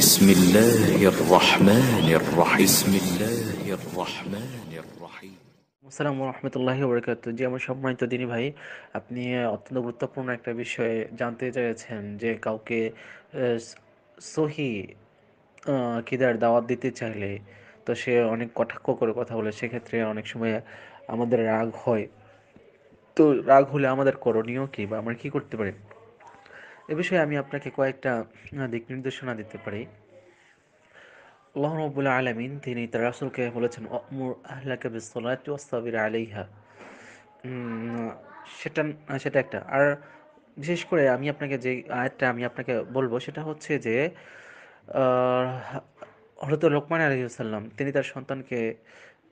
بسم الله الرحمن الرحيم بسم الله الرحمن الرحيم আসসালামু রহমতুল্লাহি বরকাত জি আমার সম্মানিত দিনী ভাই আপনি অত্যন্ত গুরুত্বপূর্ণ একটা বিষয়ে জানতে চেয়েছেন যে কাউকে সহি কিদার দাওয়াত দিতে চাইলে তো সে অনেক কটাক্ষ করে কথা বলে সেক্ষেত্রে অনেক সময় আমাদের রাগ হয় তো রাগ হলে আমাদের করণীয় কী বা আমরা কী করতে পারি এ বিষয়ে আমি আপনাকে কয়েকটা দিক নির্দেশনা দিতে পারি আল্লাহ আলমিন তিনি তার রাসুলকে বলেছেন অমর সেটা সেটা একটা আর বিশেষ করে আমি আপনাকে যে আয়টা আমি আপনাকে বলবো সেটা হচ্ছে যে হরত লোকমান সাল্লাম তিনি তার সন্তানকে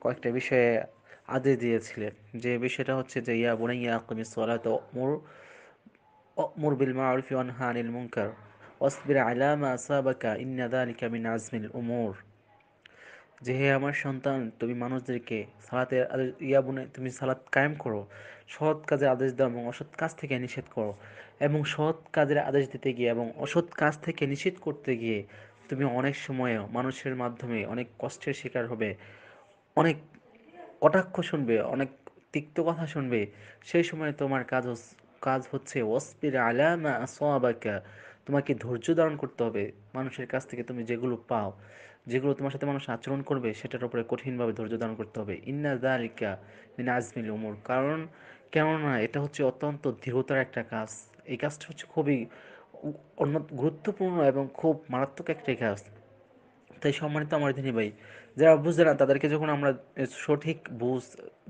কয়েকটা বিষয়ে আদেশ দিয়েছিলেন যে বিষয়টা হচ্ছে যে ইয়া বোনাইয়া আকমিস মুর অমর বিল মারুফি অনহানিল মুঙ্কার অসবির আলামা আসাবাকা ইন্নাদা আলিকা মিন আজমিল উমর যে হে আমার সন্তান তুমি মানুষদেরকে সালাতের ইয়া বনে তুমি সালাত কায়েম করো সৎ কাজের আদেশ দাও এবং অসৎ কাজ থেকে নিষেধ করো এবং সৎ কাজের আদেশ দিতে গিয়ে এবং অসৎ কাজ থেকে নিষেধ করতে গিয়ে তুমি অনেক সময়ে মানুষের মাধ্যমে অনেক কষ্টের শিকার হবে অনেক কটাক্ষ শুনবে অনেক তিক্ত কথা শুনবে সেই সময় তোমার কাজ কাজ হচ্ছে ওয়াসবির আলামা সোয়াবাকা তোমাকে ধৈর্য ধারণ করতে হবে মানুষের কাছ থেকে তুমি যেগুলো পাও যেগুলো তোমার সাথে মানুষ আচরণ করবে সেটার উপরে কঠিনভাবে ধৈর্য ধারণ করতে হবে ইন্না দালিকা মিন আজমিল উমর কারণ কেননা এটা হচ্ছে অত্যন্ত দৃঢ়তার একটা কাজ এই কাজটা হচ্ছে খুবই অন্য গুরুত্বপূর্ণ এবং খুব মারাত্মক একটা কাজ তাই সম্মানিত আমার দিনী ভাই যারা বুঝবে না তাদেরকে যখন আমরা সঠিক বুঝ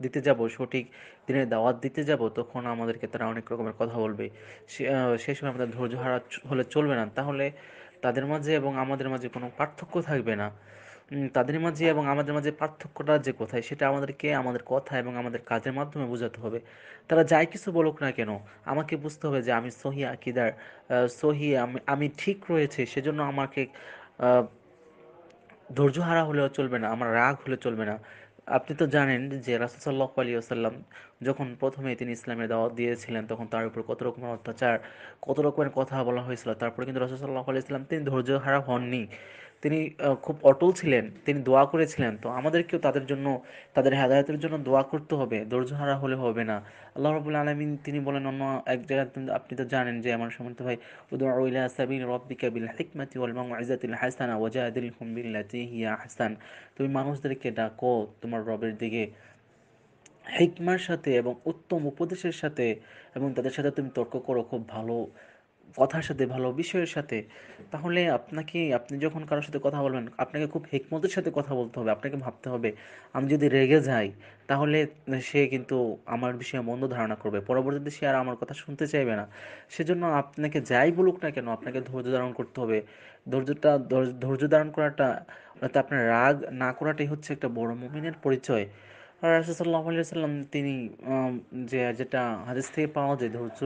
দিতে যাব সঠিক দিনের দাওয়াত দিতে যাব তখন আমাদেরকে তারা অনেক রকমের কথা বলবে সে সময় আমাদের ধৈর্য হারা হলে চলবে না তাহলে তাদের মাঝে এবং আমাদের মাঝে কোনো পার্থক্য থাকবে না তাদের মাঝে এবং আমাদের মাঝে পার্থক্যটা যে কোথায় সেটা আমাদেরকে আমাদের কথা এবং আমাদের কাজের মাধ্যমে বোঝাতে হবে তারা যাই কিছু বলুক না কেন আমাকে বুঝতে হবে যে আমি সহি আকিদার সহি আমি আমি ঠিক রয়েছে সেজন্য আমাকে ধৈর্য হারা হলেও চলবে না আমার রাগ হলে চলবে না আপনি তো জানেন যে রাসুল সাল্লাহ আলী আসাল্লাম যখন প্রথমে তিনি ইসলামের দাওয়াত দিয়েছিলেন তখন তার উপর কত রকমের অত্যাচার কত রকমের কথা বলা হয়েছিল তারপরে কিন্তু রাসুল সাল্লাহ আলী ইসলাম তিনি ধৈর্য হারা হননি তিনি খুব অটল ছিলেন তিনি দোয়া করেছিলেন তো আমাদেরকেও তাদের জন্য তাদের হেদায়তের জন্য দোয়া করতে হবে ধৈর্যহারা হলে হবে না আল্লাহ রবুল আলমিন তিনি বলেন অন্য এক জায়গায় আপনি তো জানেন যে আমার সমন্ত ভাই উদৌলা সাবিন রব্বিকা বিল হিকমাতি ওলমাং ইজাতিল ওয়াজাদিল হুমবিল্লাতি হিয়া হাসান তুমি মানুষদেরকে ডাকো তোমার রবের দিকে হিকমার সাথে এবং উত্তম উপদেশের সাথে এবং তাদের সাথে তুমি তর্ক করো খুব ভালো কথার সাথে ভালো বিষয়ের সাথে তাহলে আপনাকে আপনি যখন কারোর সাথে কথা বলবেন আপনাকে খুব হেকমতের সাথে কথা বলতে হবে আপনাকে ভাবতে হবে আমি যদি রেগে যাই তাহলে সে কিন্তু আমার বিষয়ে মন্দ ধারণা করবে পরবর্তীতে সে আর আমার কথা শুনতে চাইবে না সেজন্য আপনাকে যাই বলুক না কেন আপনাকে ধৈর্য ধারণ করতে হবে ধৈর্যটা ধৈর্য ধারণ করাটা অর্থাৎ আপনার রাগ না করাটাই হচ্ছে একটা বড় মুমিনের পরিচয় রাসুসাল্লাহ আলি সাল্লাম তিনি যে যেটা হাদিস থেকে পাওয়া যায় ধৈর্য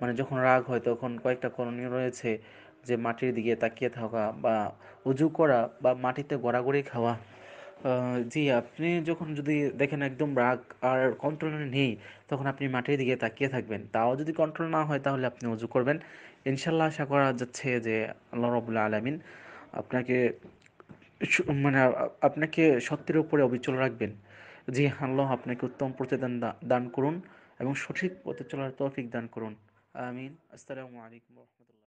মানে যখন রাগ হয় তখন কয়েকটা করণীয় রয়েছে যে মাটির দিকে তাকিয়ে থাকা বা উজু করা বা মাটিতে গড়াগড়ি খাওয়া জি আপনি যখন যদি দেখেন একদম রাগ আর কন্ট্রোলে নেই তখন আপনি মাটির দিকে তাকিয়ে থাকবেন তাও যদি কন্ট্রোল না হয় তাহলে আপনি উজু করবেন ইনশাল্লাহ আশা করা যাচ্ছে যে আল্লাহ রবুল্লা আলমিন আপনাকে মানে আপনাকে সত্যের উপরে অবিচল রাখবেন জি আল্লাহ আপনাকে উত্তম প্রতিদান দান করুন এবং সঠিক পথে চলার তৌফিক দান করুন আমিন আসসালামু আলাইকুম রহমতুল্লাহ